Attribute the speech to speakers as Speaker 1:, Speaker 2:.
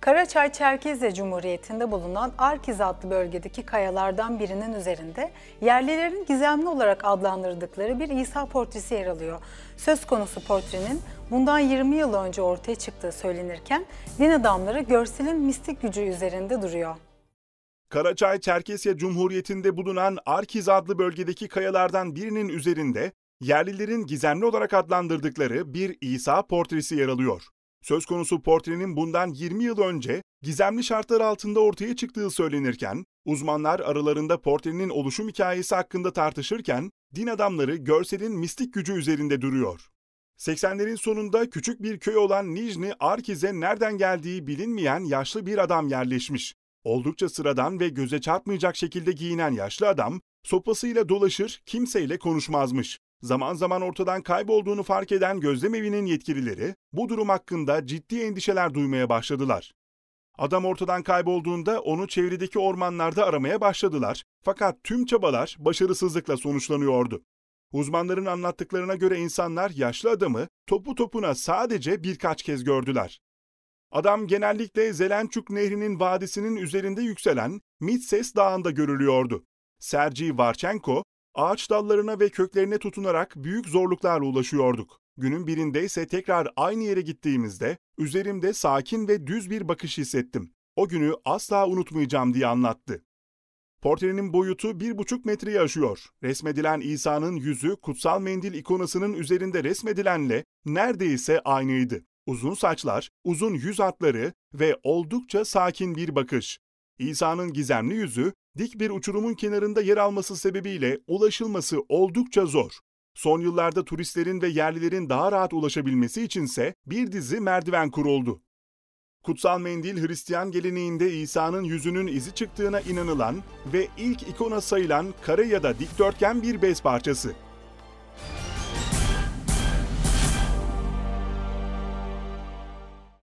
Speaker 1: Karaçay Çerkezya Cumhuriyeti'nde bulunan Arkiz adlı bölgedeki kayalardan birinin üzerinde yerlilerin gizemli olarak adlandırdıkları bir İsa portresi yer alıyor. Söz konusu portrenin bundan 20 yıl önce ortaya çıktığı söylenirken din adamları görselin mistik gücü üzerinde duruyor.
Speaker 2: Karaçay Çerkesya Cumhuriyeti'nde bulunan Arkiz adlı bölgedeki kayalardan birinin üzerinde yerlilerin gizemli olarak adlandırdıkları bir İsa portresi yer alıyor. Söz konusu portrenin bundan 20 yıl önce gizemli şartlar altında ortaya çıktığı söylenirken, uzmanlar aralarında portrenin oluşum hikayesi hakkında tartışırken, din adamları görselin mistik gücü üzerinde duruyor. 80'lerin sonunda küçük bir köy olan Nijni Arkiz'e nereden geldiği bilinmeyen yaşlı bir adam yerleşmiş. Oldukça sıradan ve göze çarpmayacak şekilde giyinen yaşlı adam, sopasıyla dolaşır, kimseyle konuşmazmış. Zaman zaman ortadan kaybolduğunu fark eden gözlem evinin yetkilileri bu durum hakkında ciddi endişeler duymaya başladılar. Adam ortadan kaybolduğunda onu çevredeki ormanlarda aramaya başladılar fakat tüm çabalar başarısızlıkla sonuçlanıyordu. Uzmanların anlattıklarına göre insanlar yaşlı adamı topu topuna sadece birkaç kez gördüler. Adam genellikle Zelençuk Nehri'nin vadisinin üzerinde yükselen Mitses Dağı'nda görülüyordu. Sergi Varchenko ağaç dallarına ve köklerine tutunarak büyük zorluklarla ulaşıyorduk. Günün birinde ise tekrar aynı yere gittiğimizde üzerimde sakin ve düz bir bakış hissettim. O günü asla unutmayacağım diye anlattı. Portrenin boyutu bir buçuk metreyi aşıyor. Resmedilen İsa'nın yüzü kutsal mendil ikonasının üzerinde resmedilenle neredeyse aynıydı. Uzun saçlar, uzun yüz hatları ve oldukça sakin bir bakış. İsa'nın gizemli yüzü, dik bir uçurumun kenarında yer alması sebebiyle ulaşılması oldukça zor. Son yıllarda turistlerin ve yerlilerin daha rahat ulaşabilmesi içinse bir dizi merdiven kuruldu. Kutsal mendil Hristiyan geleneğinde İsa'nın yüzünün izi çıktığına inanılan ve ilk ikona sayılan kare ya da dikdörtgen bir bez parçası.